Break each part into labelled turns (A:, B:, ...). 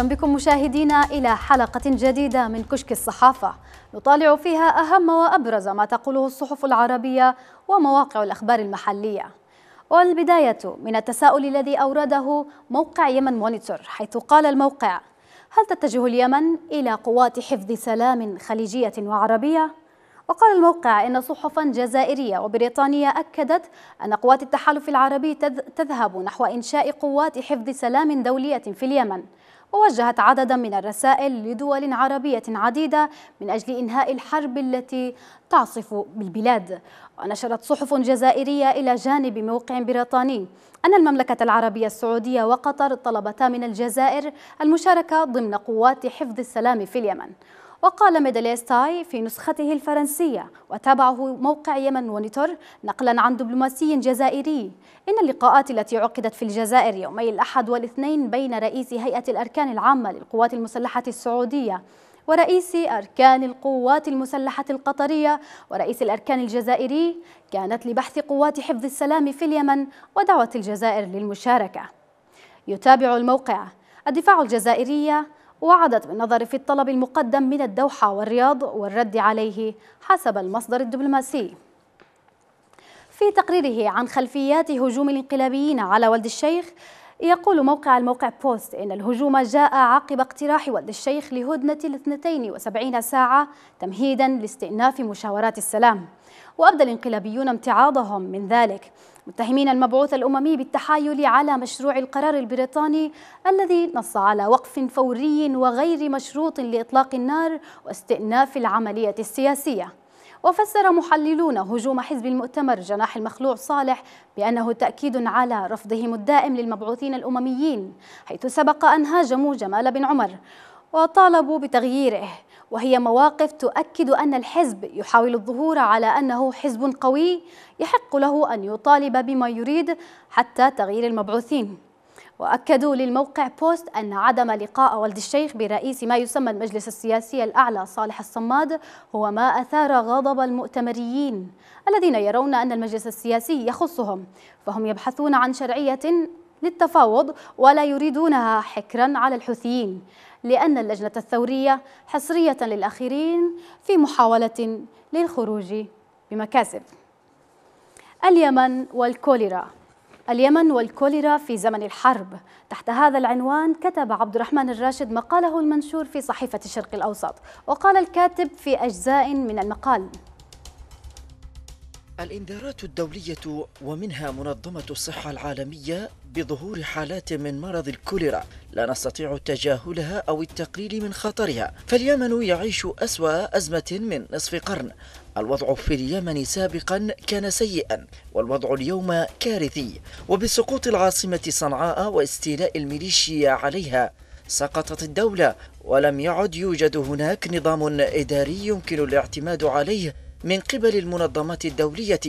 A: أهلا بكم مشاهدينا إلى حلقة جديدة من كشك الصحافة نطالع فيها أهم وأبرز ما تقوله الصحف العربية ومواقع الأخبار المحلية والبداية من التساؤل الذي أورده موقع يمن مونيتور حيث قال الموقع هل تتجه اليمن إلى قوات حفظ سلام خليجية وعربية؟ وقال الموقع إن صحفا جزائرية وبريطانية أكدت أن قوات التحالف العربي تذهب نحو إنشاء قوات حفظ سلام دولية في اليمن ووجهت عددا من الرسائل لدول عربية عديدة من أجل إنهاء الحرب التي تعصف بالبلاد ونشرت صحف جزائرية إلى جانب موقع بريطاني أن المملكة العربية السعودية وقطر طلبتا من الجزائر المشاركة ضمن قوات حفظ السلام في اليمن وقال ميداليستاي في نسخته الفرنسية وتابعه موقع يمن مونيتور نقلا عن دبلوماسي جزائري إن اللقاءات التي عقدت في الجزائر يومي الأحد والاثنين بين رئيس هيئة الأركان العامة للقوات المسلحة السعودية ورئيس أركان القوات المسلحة القطرية ورئيس الأركان الجزائري كانت لبحث قوات حفظ السلام في اليمن ودعوة الجزائر للمشاركة يتابع الموقع الدفاع الجزائرية وعدت بالنظر في الطلب المقدم من الدوحة والرياض والرد عليه حسب المصدر الدبلوماسي في تقريره عن خلفيات هجوم الانقلابيين على ولد الشيخ يقول موقع الموقع بوست إن الهجوم جاء عقب اقتراح ولد الشيخ لهدنة الاثنتين 72 ساعة تمهيدا لاستئناف مشاورات السلام وأبدى الانقلابيون امتعاضهم من ذلك متهمين المبعوث الأممي بالتحايل على مشروع القرار البريطاني الذي نص على وقف فوري وغير مشروط لإطلاق النار واستئناف العملية السياسية وفسر محللون هجوم حزب المؤتمر جناح المخلوع صالح بأنه تأكيد على رفضهم الدائم للمبعوثين الأمميين حيث سبق أن هاجموا جمال بن عمر وطالبوا بتغييره وهي مواقف تؤكد أن الحزب يحاول الظهور على أنه حزب قوي يحق له أن يطالب بما يريد حتى تغيير المبعوثين وأكدوا للموقع بوست أن عدم لقاء والد الشيخ برئيس ما يسمى المجلس السياسي الأعلى صالح الصماد هو ما أثار غضب المؤتمريين الذين يرون أن المجلس السياسي يخصهم فهم يبحثون عن شرعية للتفاوض ولا يريدونها حكرا على الحوثيين لأن اللجنة الثورية حصرية للأخيرين في محاولة للخروج بمكاسب اليمن والكوليرا اليمن والكوليرا في زمن الحرب تحت هذا العنوان كتب عبد الرحمن الراشد مقاله المنشور في صحيفة الشرق الأوسط وقال الكاتب في أجزاء من المقال
B: الإنذارات الدولية ومنها منظمة الصحة العالمية بظهور حالات من مرض الكوليرا لا نستطيع تجاهلها أو التقليل من خطرها فاليمن يعيش أسوأ أزمة من نصف قرن الوضع في اليمن سابقا كان سيئا والوضع اليوم كارثي وبسقوط العاصمة صنعاء واستيلاء الميليشيا عليها سقطت الدولة ولم يعد يوجد هناك نظام إداري يمكن الاعتماد عليه من قبل المنظمات الدولية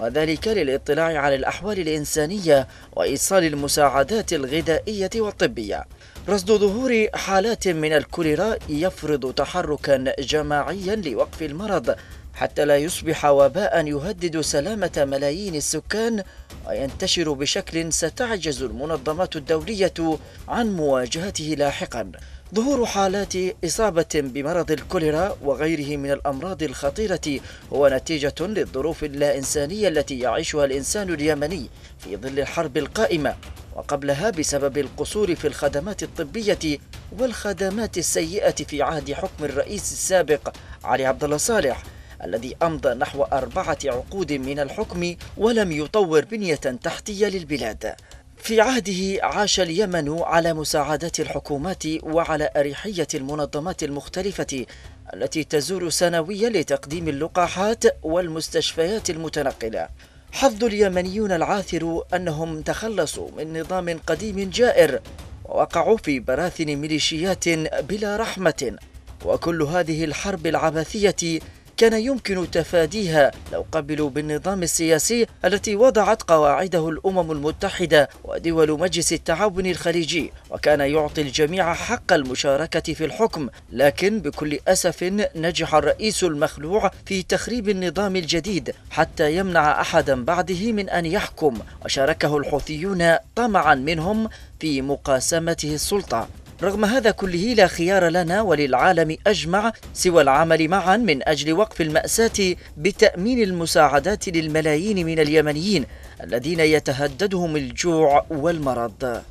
B: وذلك للاطلاع على الأحوال الإنسانية وإيصال المساعدات الغذائية والطبية رصد ظهور حالات من الكوليرا يفرض تحركا جماعيا لوقف المرض حتى لا يصبح وباء يهدد سلامة ملايين السكان وينتشر بشكل ستعجز المنظمات الدولية عن مواجهته لاحقا ظهور حالات إصابة بمرض الكوليرا وغيره من الأمراض الخطيرة هو نتيجة للظروف اللا إنسانية التي يعيشها الإنسان اليمني في ظل الحرب القائمة وقبلها بسبب القصور في الخدمات الطبية والخدمات السيئة في عهد حكم الرئيس السابق علي عبد الله صالح الذي أمضى نحو أربعة عقود من الحكم ولم يطور بنية تحتية للبلاد في عهده عاش اليمن على مساعدات الحكومات وعلى أريحية المنظمات المختلفة التي تزور سنويا لتقديم اللقاحات والمستشفيات المتنقلة حظ اليمنيون العاثر أنهم تخلصوا من نظام قديم جائر ووقعوا في براثن ميليشيات بلا رحمة وكل هذه الحرب العبثية كان يمكن تفاديها لو قبلوا بالنظام السياسي التي وضعت قواعده الأمم المتحدة ودول مجلس التعاون الخليجي وكان يعطي الجميع حق المشاركة في الحكم لكن بكل أسف نجح الرئيس المخلوع في تخريب النظام الجديد حتى يمنع أحدا بعده من أن يحكم وشاركه الحوثيون طمعا منهم في مقاسمته السلطة رغم هذا كله لا خيار لنا وللعالم أجمع سوى العمل معا من أجل وقف المأساة بتأمين المساعدات للملايين من اليمنيين الذين يتهددهم الجوع والمرض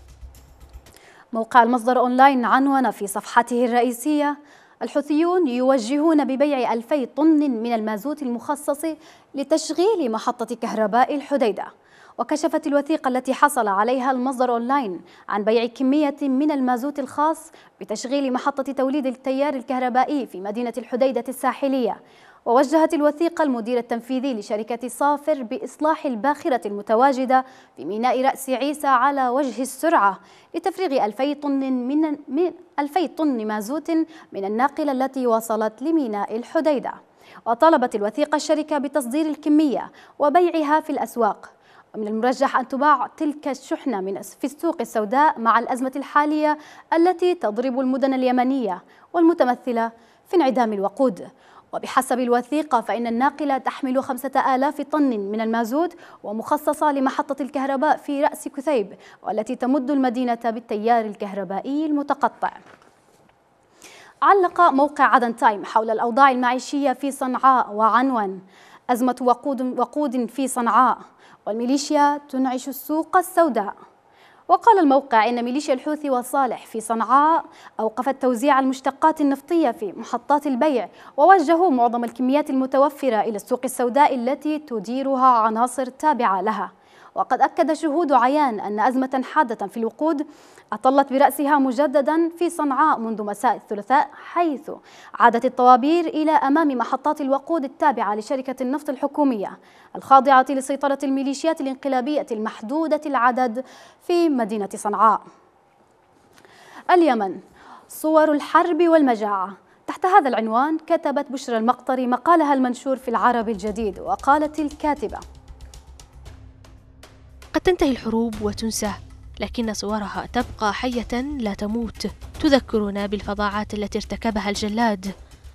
A: موقع المصدر أونلاين عنون في صفحته الرئيسية الحوثيون يوجهون ببيع ألفي طن من المازوت المخصص لتشغيل محطة كهرباء الحديدة وكشفت الوثيقة التي حصل عليها المصدر أونلاين عن بيع كمية من المازوت الخاص بتشغيل محطة توليد التيار الكهربائي في مدينة الحديدة الساحلية ووجهت الوثيقة المدير التنفيذي لشركة صافر بإصلاح الباخرة المتواجدة في ميناء رأس عيسى على وجه السرعة لتفريغ 2000 طن من 2000 طن مازوت من الناقلة التي وصلت لميناء الحديدة وطالبت الوثيقة الشركة بتصدير الكمية وبيعها في الأسواق من المرجح أن تباع تلك الشحنة من في السوق السوداء مع الأزمة الحالية التي تضرب المدن اليمنية والمتمثلة في انعدام الوقود وبحسب الوثيقة فإن الناقلة تحمل خمسة آلاف طن من المازوت ومخصصة لمحطة الكهرباء في رأس كثيب والتي تمد المدينة بالتيار الكهربائي المتقطع علق موقع عدن تايم حول الأوضاع المعيشية في صنعاء وعنون أزمة وقود, وقود في صنعاء والميليشيا تنعش السوق السوداء وقال الموقع إن ميليشيا الحوثي وصالح في صنعاء أوقفت توزيع المشتقات النفطية في محطات البيع ووجهوا معظم الكميات المتوفرة إلى السوق السوداء التي تديرها عناصر تابعة لها وقد أكد شهود عيان أن أزمة حادة في الوقود أطلت برأسها مجددا في صنعاء منذ مساء الثلاثاء حيث عادت الطوابير إلى أمام محطات الوقود التابعة لشركة النفط الحكومية الخاضعة لسيطرة الميليشيات الانقلابية المحدودة العدد في مدينة صنعاء اليمن صور الحرب والمجاعة تحت هذا العنوان كتبت بشرى المقطري مقالها المنشور في العرب الجديد
C: وقالت الكاتبة قد تنتهي الحروب وتنسى لكن صورها تبقى حية لا تموت تذكرنا بالفظاعات التي ارتكبها الجلاد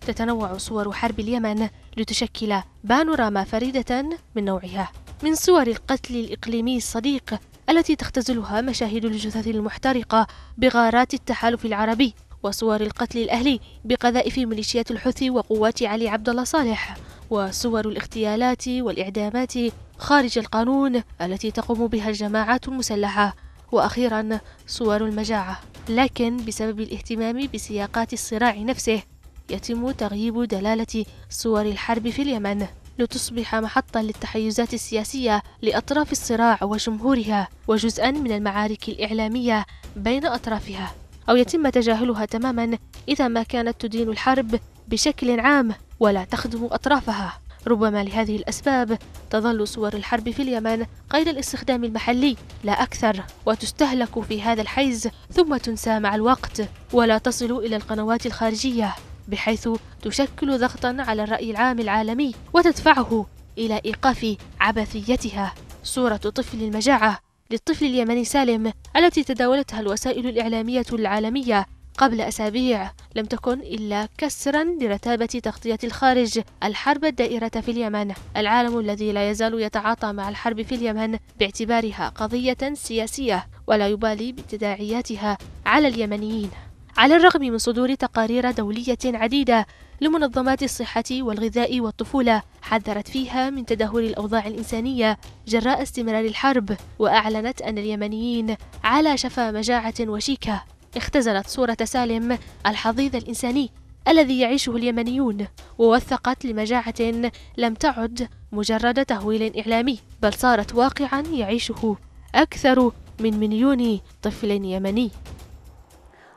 C: تتنوع صور حرب اليمن لتشكل بانوراما فريدة من نوعها من صور القتل الإقليمي الصديق التي تختزلها مشاهد الجثث المحترقة بغارات التحالف العربي وصور القتل الأهلي بقذائف ميليشيات الحوثي وقوات علي عبد الله صالح وصور الاغتيالات والإعدامات خارج القانون التي تقوم بها الجماعات المسلحة وأخيرا صور المجاعة لكن بسبب الاهتمام بسياقات الصراع نفسه يتم تغييب دلالة صور الحرب في اليمن لتصبح محطا للتحيزات السياسية لأطراف الصراع وجمهورها وجزءا من المعارك الإعلامية بين أطرافها أو يتم تجاهلها تماما إذا ما كانت تدين الحرب بشكل عام ولا تخدم أطرافها ربما لهذه الأسباب تظل صور الحرب في اليمن قيد الاستخدام المحلي لا أكثر وتستهلك في هذا الحيز ثم تنسى مع الوقت ولا تصل إلى القنوات الخارجية بحيث تشكل ضغطا على الرأي العام العالمي وتدفعه إلى إيقاف عبثيتها صورة طفل المجاعة للطفل اليمني سالم التي تداولتها الوسائل الإعلامية العالمية قبل أسابيع لم تكن إلا كسرا لرتابة تغطية الخارج الحرب الدائرة في اليمن العالم الذي لا يزال يتعاطى مع الحرب في اليمن باعتبارها قضية سياسية ولا يبالي بتداعياتها على اليمنيين على الرغم من صدور تقارير دولية عديدة لمنظمات الصحة والغذاء والطفولة حذرت فيها من تدهور الأوضاع الإنسانية جراء استمرار الحرب وأعلنت أن اليمنيين على شفا مجاعة وشيكة اختزلت صورة سالم الحضيض الإنساني الذي يعيشه اليمنيون ووثقت لمجاعة لم تعد مجرد تهويل إعلامي بل صارت واقعا يعيشه أكثر من مليون طفل يمني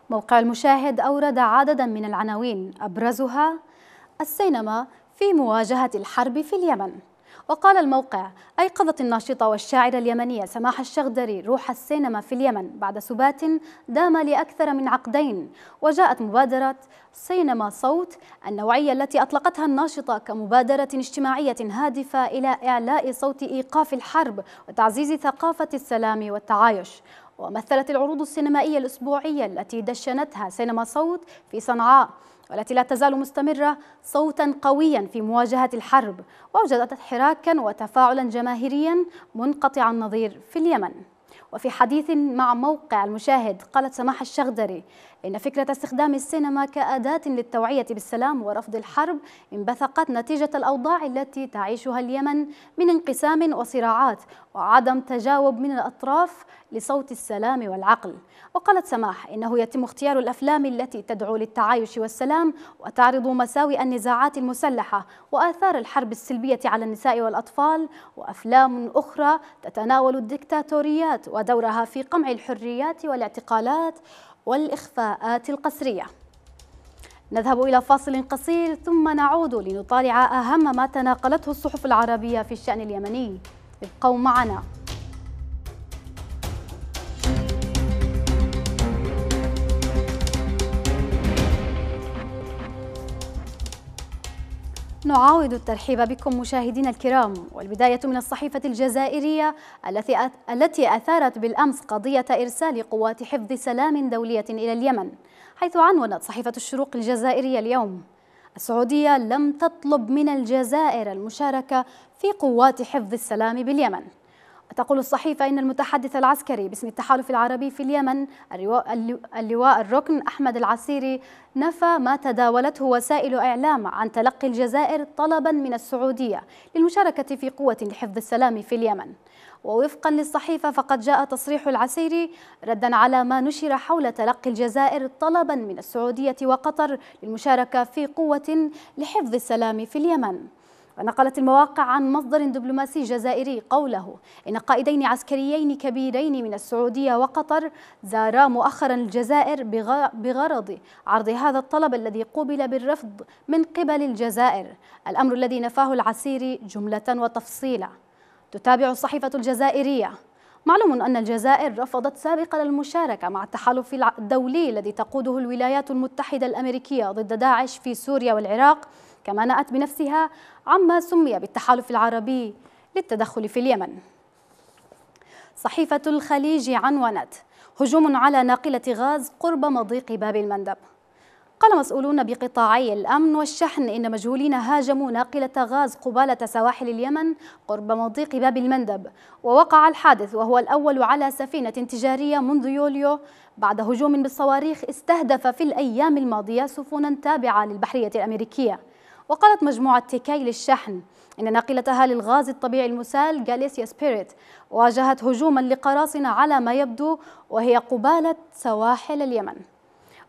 C: موقع المشاهد أورد عددا من
A: العناوين أبرزها السينما في مواجهة الحرب في اليمن وقال الموقع أيقظت الناشطة والشاعرة اليمنية سماح الشغدري روح السينما في اليمن بعد سبات دام لأكثر من عقدين وجاءت مبادرة سينما صوت النوعية التي أطلقتها الناشطة كمبادرة اجتماعية هادفة إلى إعلاء صوت إيقاف الحرب وتعزيز ثقافة السلام والتعايش ومثلت العروض السينمائية الأسبوعية التي دشنتها سينما صوت في صنعاء والتي لا تزال مستمرة صوتا قويا في مواجهة الحرب وأوجدت حراكا وتفاعلا جماهيريا منقطع النظير في اليمن وفي حديث مع موقع المشاهد قالت سماح الشغدري إن فكرة استخدام السينما كأداة للتوعية بالسلام ورفض الحرب انبثقت نتيجة الأوضاع التي تعيشها اليمن من انقسام وصراعات وعدم تجاوب من الأطراف لصوت السلام والعقل وقالت سماح إنه يتم اختيار الأفلام التي تدعو للتعايش والسلام وتعرض مساوئ النزاعات المسلحة وآثار الحرب السلبية على النساء والأطفال وأفلام أخرى تتناول الدكتاتوريات ودورها في قمع الحريات والاعتقالات والإخفاءات القسرية نذهب إلى فاصل قصير ثم نعود لنطالع أهم ما تناقلته الصحف العربية في الشأن اليمني ابقوا معنا نعاود الترحيب بكم مشاهدينا الكرام والبداية من الصحيفة الجزائرية التي التي أثارت بالأمس قضية إرسال قوات حفظ سلام دولية إلى اليمن حيث عنونت صحيفة الشروق الجزائرية اليوم السعودية لم تطلب من الجزائر المشاركة في قوات حفظ السلام باليمن تقول الصحيفة إن المتحدث العسكري باسم التحالف العربي في اليمن اللواء الركن أحمد العسيري نفى ما تداولته وسائل إعلام عن تلقي الجزائر طلبا من السعودية للمشاركة في قوة لحفظ السلام في اليمن ووفقا للصحيفة فقد جاء تصريح العسيري ردا على ما نشر حول تلقي الجزائر طلبا من السعودية وقطر للمشاركة في قوة لحفظ السلام في اليمن ونقلت المواقع عن مصدر دبلوماسي جزائري قوله إن قائدين عسكريين كبيرين من السعودية وقطر زارا مؤخرا الجزائر بغرض عرض هذا الطلب الذي قوبل بالرفض من قبل الجزائر الأمر الذي نفاه العسيري جملة وتفصيلا تتابع الصحيفة الجزائرية معلوم أن الجزائر رفضت سابقا المشاركة مع التحالف الدولي الذي تقوده الولايات المتحدة الأمريكية ضد داعش في سوريا والعراق كما نأت بنفسها عما سمي بالتحالف العربي للتدخل في اليمن صحيفة الخليج عنونت هجوم على ناقلة غاز قرب مضيق باب المندب قال مسؤولون بقطاعي الأمن والشحن إن مجهولين هاجموا ناقلة غاز قبالة سواحل اليمن قرب مضيق باب المندب ووقع الحادث وهو الأول على سفينة تجارية منذ يوليو بعد هجوم بالصواريخ استهدف في الأيام الماضية سفنا تابعة للبحرية الأمريكية وقالت مجموعة تيكاي للشحن إن ناقلتها للغاز الطبيعي المسال جاليسيا سبيريت واجهت هجوما لقراصنة على ما يبدو وهي قبالة سواحل اليمن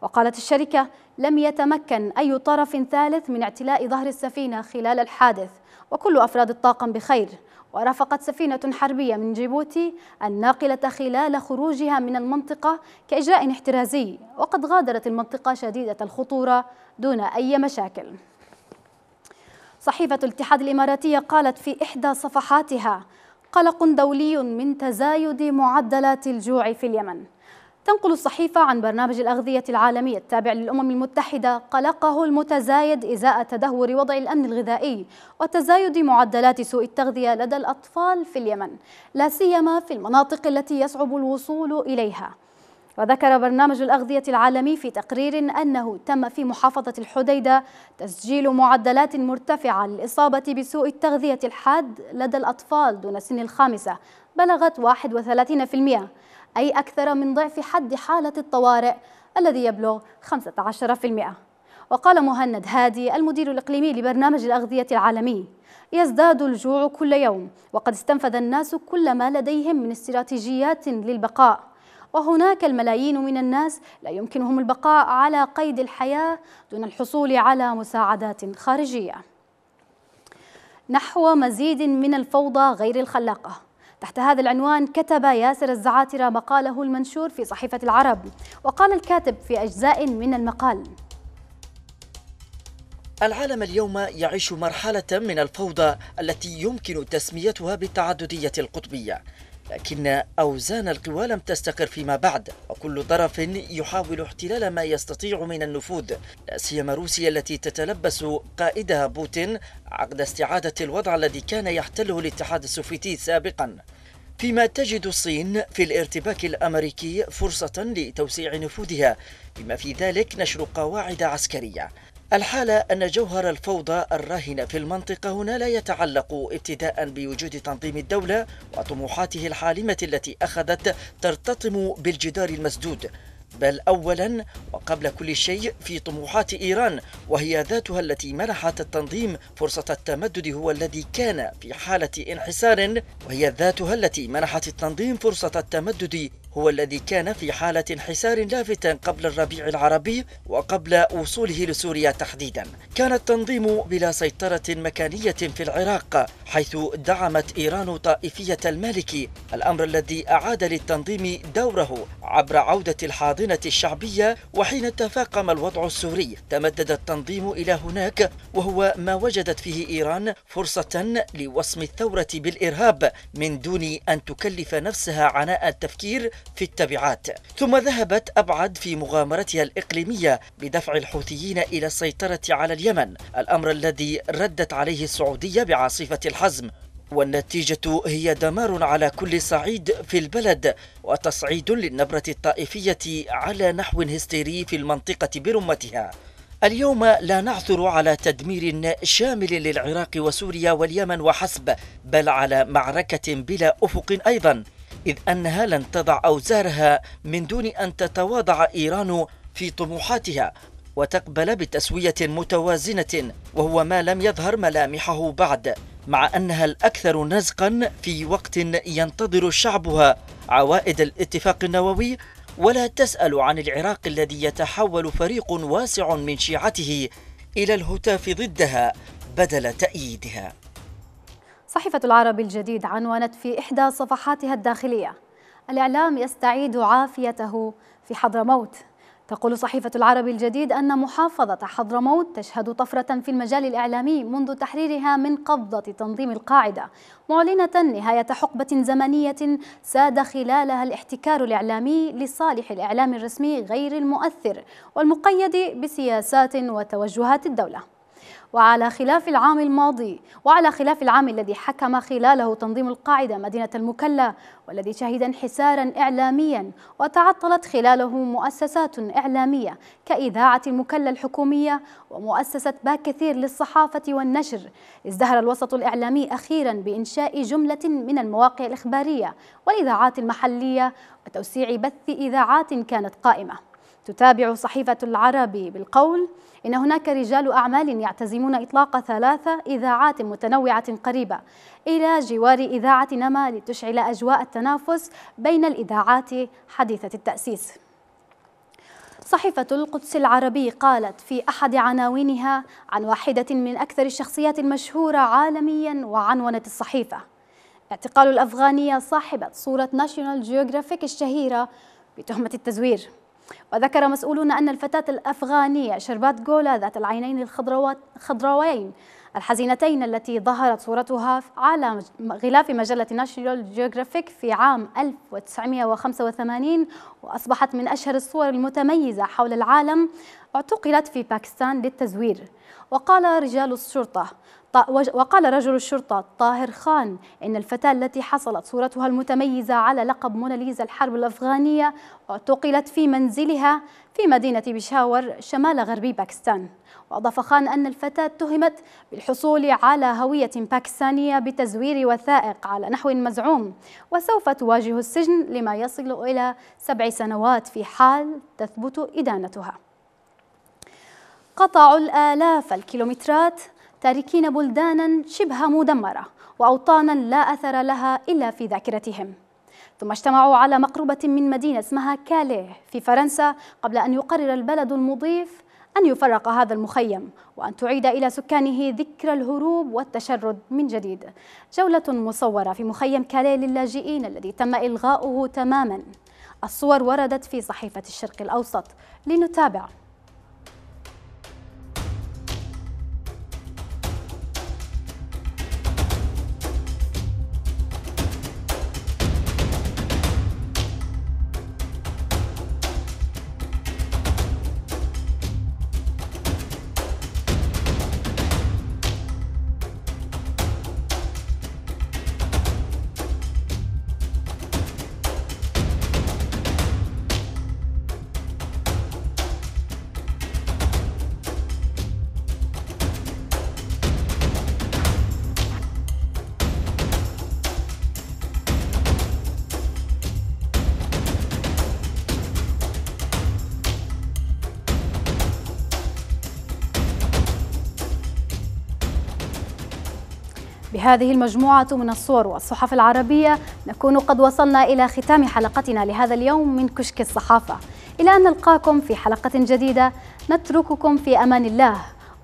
A: وقالت الشركة لم يتمكن أي طرف ثالث من اعتلاء ظهر السفينة خلال الحادث وكل أفراد الطاقم بخير ورافقت سفينة حربية من جيبوتي الناقلة خلال خروجها من المنطقة كإجراء احترازي وقد غادرت المنطقة شديدة الخطورة دون أي مشاكل صحيفة الاتحاد الإماراتية قالت في إحدى صفحاتها قلق دولي من تزايد معدلات الجوع في اليمن تنقل الصحيفة عن برنامج الأغذية العالمي التابع للأمم المتحدة قلقه المتزايد إزاء تدهور وضع الأمن الغذائي وتزايد معدلات سوء التغذية لدى الأطفال في اليمن لا سيما في المناطق التي يصعب الوصول إليها وذكر برنامج الأغذية العالمي في تقرير أنه تم في محافظة الحديدة تسجيل معدلات مرتفعة للإصابة بسوء التغذية الحاد لدى الأطفال دون سن الخامسة بلغت 31% أي أكثر من ضعف حد حالة الطوارئ الذي يبلغ 15% وقال مهند هادي المدير الإقليمي لبرنامج الأغذية العالمي يزداد الجوع كل يوم وقد استنفذ الناس كل ما لديهم من استراتيجيات للبقاء وهناك الملايين من الناس لا يمكنهم البقاء على قيد الحياة دون الحصول على مساعدات خارجية نحو مزيد من الفوضى غير الخلاقة تحت هذا العنوان كتب ياسر الزعاترة مقاله المنشور في صحيفة العرب وقال الكاتب في أجزاء من المقال
B: العالم اليوم يعيش مرحلة من الفوضى التي يمكن تسميتها بالتعددية القطبية لكن أوزان القوى لم تستقر فيما بعد وكل طرف يحاول احتلال ما يستطيع من النفوذ لا سيما روسيا التي تتلبس قائدها بوتين عقد استعادة الوضع الذي كان يحتله الاتحاد السوفيتي سابقا فيما تجد الصين في الارتباك الامريكي فرصه لتوسيع نفوذها بما في ذلك نشر قواعد عسكريه الحالة أن جوهر الفوضى الراهنة في المنطقة هنا لا يتعلق ابتداء بوجود تنظيم الدولة وطموحاته الحالمة التي أخذت ترتطم بالجدار المسدود بل اولا وقبل كل شيء في طموحات ايران وهي ذاتها التي منحت التنظيم فرصه التمدد هو الذي كان في حاله انحسار وهي ذاتها التي منحت التنظيم فرصه التمدد هو الذي كان في حالة انحسار لافت قبل الربيع العربي وقبل وصوله لسوريا تحديدا كان التنظيم بلا سيطرة مكانية في العراق حيث دعمت إيران طائفية المالكي الأمر الذي أعاد للتنظيم دوره عبر عودة الحاضنة الشعبية وحين تفاقم الوضع السوري تمدد التنظيم إلى هناك وهو ما وجدت فيه إيران فرصة لوصم الثورة بالإرهاب من دون أن تكلف نفسها عناء التفكير في التبعات ثم ذهبت أبعد في مغامرتها الإقليمية بدفع الحوثيين إلى السيطرة على اليمن الأمر الذي ردت عليه السعودية بعاصفة الحزم والنتيجة هي دمار على كل صعيد في البلد وتصعيد للنبرة الطائفية على نحو هستيري في المنطقة برمتها اليوم لا نعثر على تدمير شامل للعراق وسوريا واليمن وحسب بل على معركة بلا أفق أيضا إذ أنها لن تضع أوزارها من دون أن تتواضع إيران في طموحاتها وتقبل بتسوية متوازنة وهو ما لم يظهر ملامحه بعد مع أنها الأكثر نزقا في وقت ينتظر شعبها عوائد الاتفاق النووي ولا تسأل عن العراق الذي يتحول فريق واسع من شيعته إلى الهتاف ضدها بدل تأييدها
A: صحيفة العرب الجديد عنونت في إحدى صفحاتها الداخلية الإعلام يستعيد عافيته في حضرموت تقول صحيفة العربي الجديد أن محافظة حضرموت تشهد طفرة في المجال الإعلامي منذ تحريرها من قبضة تنظيم القاعدة معلنة نهاية حقبة زمنية ساد خلالها الاحتكار الإعلامي لصالح الإعلام الرسمي غير المؤثر والمقيد بسياسات وتوجهات الدولة وعلى خلاف العام الماضي وعلى خلاف العام الذي حكم خلاله تنظيم القاعدة مدينة المكلا والذي شهد انحسارا إعلاميا وتعطلت خلاله مؤسسات إعلامية كإذاعة المكلا الحكومية ومؤسسة باكثير للصحافة والنشر ازدهر الوسط الإعلامي أخيرا بإنشاء جملة من المواقع الإخبارية والإذاعات المحلية وتوسيع بث إذاعات كانت قائمة تتابع صحيفة العربي بالقول إن هناك رجال أعمال يعتزمون إطلاق ثلاثة إذاعات متنوعة قريبة إلى جوار إذاعة نما لتشعل أجواء التنافس بين الإذاعات حديثة التأسيس صحيفة القدس العربي قالت في أحد عناوينها عن واحدة من أكثر الشخصيات المشهورة عالميا وعنونت الصحيفة اعتقال الأفغانية صاحبة صورة ناشيونال جيوغرافيك الشهيرة بتهمة التزوير وذكر مسؤولون أن الفتاة الأفغانية شربات جولا ذات العينين الخضراوين الحزينتين التي ظهرت صورتها على غلاف مجلة ناشيونال جيوغرافيك في عام 1985 وأصبحت من أشهر الصور المتميزة حول العالم اعتقلت في باكستان للتزوير وقال رجال الشرطة وقال رجل الشرطة طاهر خان إن الفتاة التي حصلت صورتها المتميزة على لقب موناليزا الحرب الأفغانية اعتقلت في منزلها في مدينة بشاور شمال غربي باكستان وأضاف خان أن الفتاة اتهمت بالحصول على هوية باكستانية بتزوير وثائق على نحو مزعوم وسوف تواجه السجن لما يصل إلى سبع سنوات في حال تثبت إدانتها قطعوا الآلاف الكيلومترات تاركين بلدانا شبه مدمرة وأوطانا لا أثر لها إلا في ذاكرتهم ثم اجتمعوا على مقربة من مدينة اسمها كاليه في فرنسا قبل أن يقرر البلد المضيف أن يفرق هذا المخيم وأن تعيد إلى سكانه ذكرى الهروب والتشرد من جديد جولة مصورة في مخيم كاليه للاجئين الذي تم إلغاؤه تماما الصور وردت في صحيفة الشرق الأوسط لنتابع بهذه المجموعة من الصور والصحف العربية نكون قد وصلنا إلى ختام حلقتنا لهذا اليوم من كشك الصحافة إلى أن نلقاكم في حلقة جديدة نترككم في أمان الله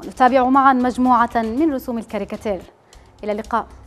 A: ونتابع معا مجموعة من رسوم الكاريكاتير إلى اللقاء